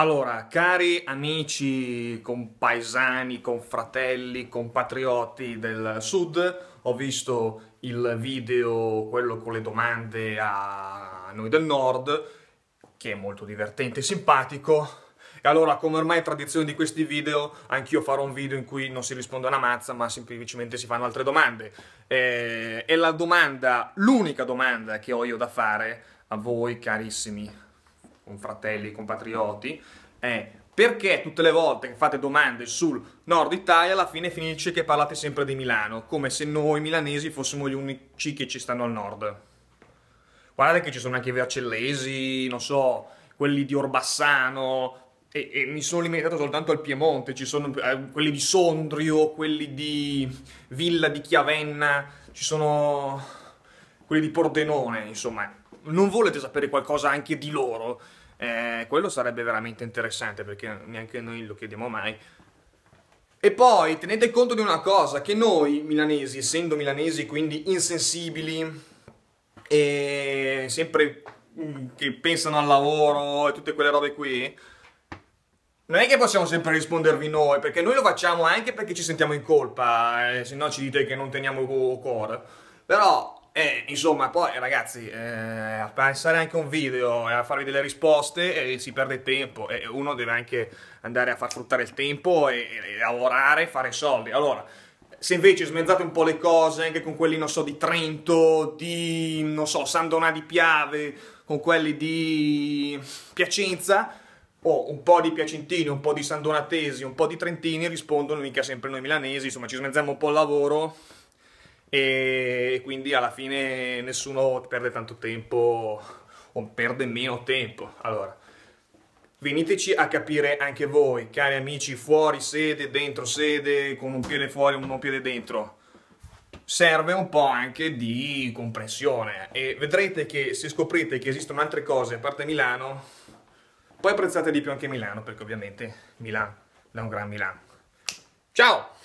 Allora, cari amici, compaesani, confratelli, compatrioti del sud, ho visto il video, quello con le domande a noi del nord, che è molto divertente e simpatico. E allora, come ormai è tradizione di questi video, anch'io farò un video in cui non si risponde a una mazza, ma semplicemente si fanno altre domande. Eh, e la domanda, l'unica domanda che ho io da fare a voi, carissimi con fratelli, compatrioti, è perché tutte le volte che fate domande sul nord Italia alla fine finisce che parlate sempre di Milano, come se noi milanesi fossimo gli unici che ci stanno al nord. Guardate che ci sono anche i vercellesi, non so, quelli di Orbassano, e, e, mi sono limitato soltanto al Piemonte, ci sono eh, quelli di Sondrio, quelli di Villa di Chiavenna, ci sono quelli di Pordenone, insomma, non volete sapere qualcosa anche di loro? Eh, quello sarebbe veramente interessante perché neanche noi lo chiediamo mai. E poi tenete conto di una cosa, che noi milanesi, essendo milanesi quindi insensibili e sempre mm, che pensano al lavoro e tutte quelle robe qui, non è che possiamo sempre rispondervi noi, perché noi lo facciamo anche perché ci sentiamo in colpa, eh, se no ci dite che non teniamo cuore. Però e insomma, poi ragazzi, eh, a pensare anche a un video e a farvi delle risposte eh, si perde tempo e uno deve anche andare a far fruttare il tempo e, e lavorare, fare soldi. Allora, se invece smezzate un po' le cose anche con quelli, non so, di Trento, di, non so, San Donà di Piave, con quelli di Piacenza, Oh, un po' di piacentini, un po' di San Donatesi, un po' di trentini rispondono mica sempre noi milanesi, insomma ci smezziamo un po' il lavoro e quindi alla fine nessuno perde tanto tempo o perde meno tempo. Allora, veniteci a capire anche voi, cari amici, fuori sede, dentro sede, con un piede fuori e un piede dentro. Serve un po' anche di comprensione e vedrete che se scoprite che esistono altre cose a parte Milano, poi apprezzate di più anche Milano, perché ovviamente Milano è un gran Milano. Ciao!